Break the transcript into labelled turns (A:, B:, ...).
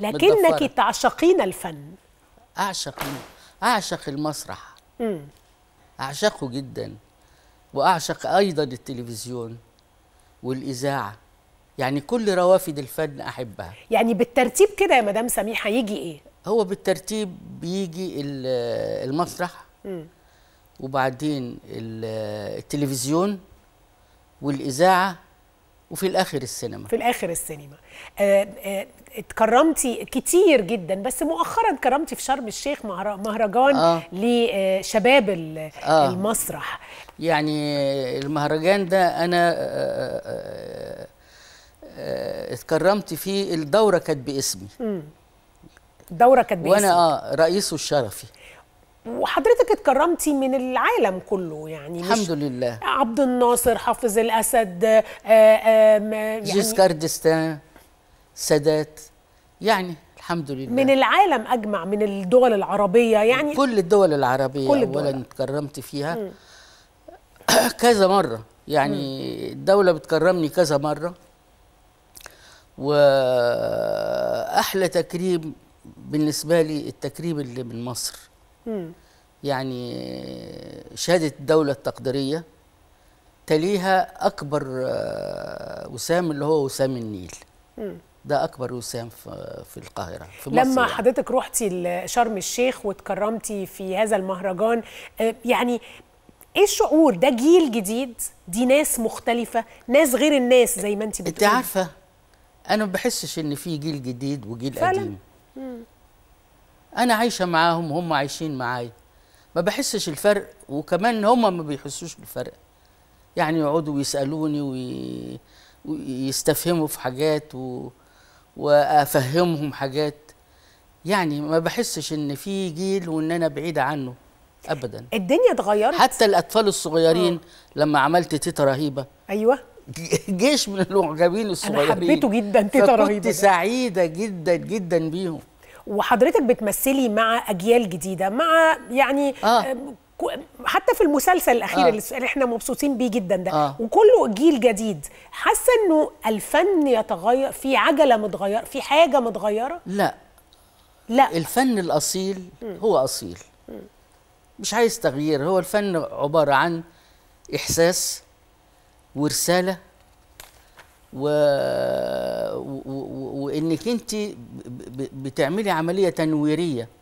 A: لكنك
B: تعشقين
A: الفن أعشق أعشق المسرح مم. أعشقه جدا وأعشق أيضا التلفزيون والإذاعة يعني كل روافد الفن أحبها يعني بالترتيب كده يا مدام سميحة يجي إيه؟ هو بالترتيب بيجي المسرح مم. وبعدين التلفزيون والإذاعة وفي الاخر السينما في الاخر السينما آه، آه، اتكرمتي
B: كتير جدا بس مؤخرا اتكرمتي في شرم الشيخ مهرجان آه. لشباب
A: آه. المسرح يعني المهرجان ده انا آه، اتكرمت فيه الدوره كانت باسمي
B: الدوره كانت باسمي وانا اه
A: رئيسه الشرفي
B: وحضرتك اتكرمتي من العالم كله يعني مش الحمد لله عبد الناصر حافظ الاسد
A: آه، آه، يعني جيسكار ديستان سادات يعني الحمد لله من العالم اجمع من الدول العربيه يعني كل الدول العربيه كل الدول. اولا اتكرمت فيها كذا مره يعني الدوله بتكرمني كذا مره واحلى تكريم بالنسبه لي التكريم اللي من مصر يعني شهادة الدولة التقديرية تليها أكبر آه، وسام اللي هو وسام النيل ده أكبر وسام في القاهرة في مصر لما يعني.
B: حضرتك روحتي شرم الشيخ وتكرمتي في هذا المهرجان آه، يعني ايه الشعور ده جيل جديد دي ناس مختلفة
A: ناس غير الناس زي ما انت بتقولي انت عارفة انا ما بحسش ان في جيل جديد وجيل فعلا. قديم انا عايشه معاهم وهم عايشين معايا ما بحسش الفرق وكمان هم ما بيحسوش بالفرق يعني يقعدوا يسالوني وي... ويستفهموا في حاجات و... وافهمهم حاجات يعني ما بحسش ان في جيل وان انا بعيده عنه ابدا الدنيا اتغيرت حتى الاطفال الصغيرين أوه. لما عملت تيتا رهيبه ايوه جيش من المعجبين الصغيرين انا حبيته جدا تيتا رهيبه كنت سعيده جدا
B: جدا بيهم وحضرتك بتمثلي مع اجيال جديده مع يعني آه. آه، حتى في المسلسل الاخير آه. اللي احنا مبسوطين بيه جدا ده آه. وكله جيل جديد حاسه انه الفن يتغير في عجله متغير في حاجه متغيره
A: لا لا الفن الاصيل م. هو اصيل م. مش عايز تغيير هو الفن عباره عن احساس ورساله و... و... و... وانك انت بتعملي عمليه تنويريه